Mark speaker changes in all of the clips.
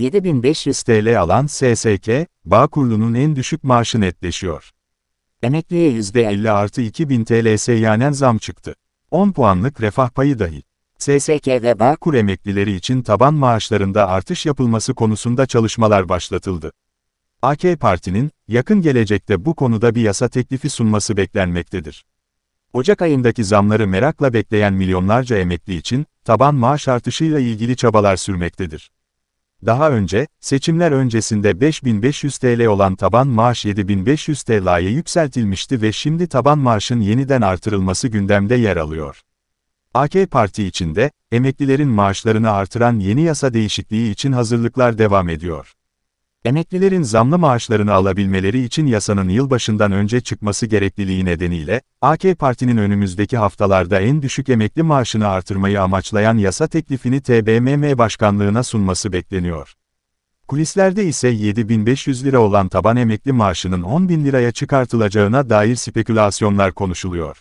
Speaker 1: 7500 TL alan SSK, Bağkurlu'nun en düşük maaşı netleşiyor. Emekliye %50 artı 2000 TL seyyanen zam çıktı. 10 puanlık refah payı dahil. SSK ve Bağkur emeklileri için taban maaşlarında artış yapılması konusunda çalışmalar başlatıldı. AK Parti'nin, yakın gelecekte bu konuda bir yasa teklifi sunması beklenmektedir. Ocak ayındaki zamları merakla bekleyen milyonlarca emekli için, taban maaş artışıyla ilgili çabalar sürmektedir. Daha önce, seçimler öncesinde 5500 TL olan taban maaş 7500 TL'ye yükseltilmişti ve şimdi taban maaşın yeniden artırılması gündemde yer alıyor. AK Parti içinde, emeklilerin maaşlarını artıran yeni yasa değişikliği için hazırlıklar devam ediyor. Emeklilerin zamlı maaşlarını alabilmeleri için yasanın yılbaşından önce çıkması gerekliliği nedeniyle, AK Parti'nin önümüzdeki haftalarda en düşük emekli maaşını artırmayı amaçlayan yasa teklifini TBMM Başkanlığı'na sunması bekleniyor. Kulislerde ise 7500 lira olan taban emekli maaşının 10 bin liraya çıkartılacağına dair spekülasyonlar konuşuluyor.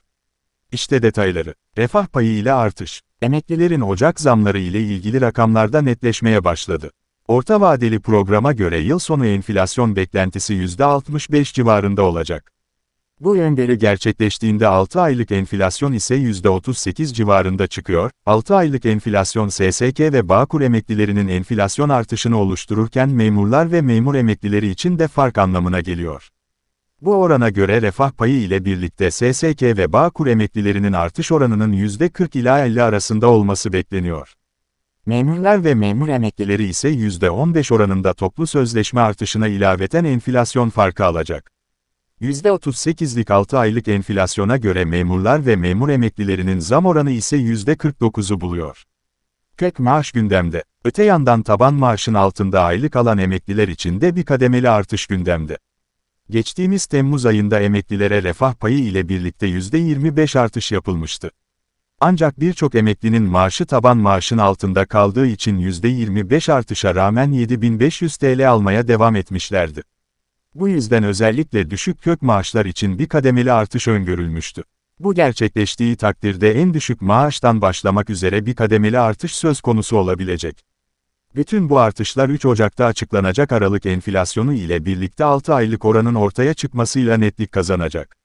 Speaker 1: İşte detayları. Refah payı ile artış. Emeklilerin Ocak zamları ile ilgili rakamlarda netleşmeye başladı. Orta vadeli programa göre yıl sonu enflasyon beklentisi %65 civarında olacak. Bu öngörü gerçekleştiğinde 6 aylık enflasyon ise %38 civarında çıkıyor, 6 aylık enflasyon SSK ve Bağkur emeklilerinin enflasyon artışını oluştururken memurlar ve memur emeklileri için de fark anlamına geliyor. Bu orana göre refah payı ile birlikte SSK ve Bağkur emeklilerinin artış oranının %40 ila 50 arasında olması bekleniyor. Memurlar ve memur emeklileri ise %15 oranında toplu sözleşme artışına ilaveten enflasyon farkı alacak. %38'lik 6 aylık enflasyona göre memurlar ve memur emeklilerinin zam oranı ise %49'u buluyor. Kök maaş gündemde. Öte yandan taban maaşın altında aylık alan emekliler için de bir kademeli artış gündemde. Geçtiğimiz Temmuz ayında emeklilere refah payı ile birlikte %25 artış yapılmıştı. Ancak birçok emeklinin maaşı taban maaşın altında kaldığı için %25 artışa rağmen 7500 TL almaya devam etmişlerdi. Bu yüzden özellikle düşük kök maaşlar için bir kademeli artış öngörülmüştü. Bu gerçekleştiği takdirde en düşük maaştan başlamak üzere bir kademeli artış söz konusu olabilecek. Bütün bu artışlar 3 Ocak'ta açıklanacak Aralık enflasyonu ile birlikte 6 aylık oranın ortaya çıkmasıyla netlik kazanacak.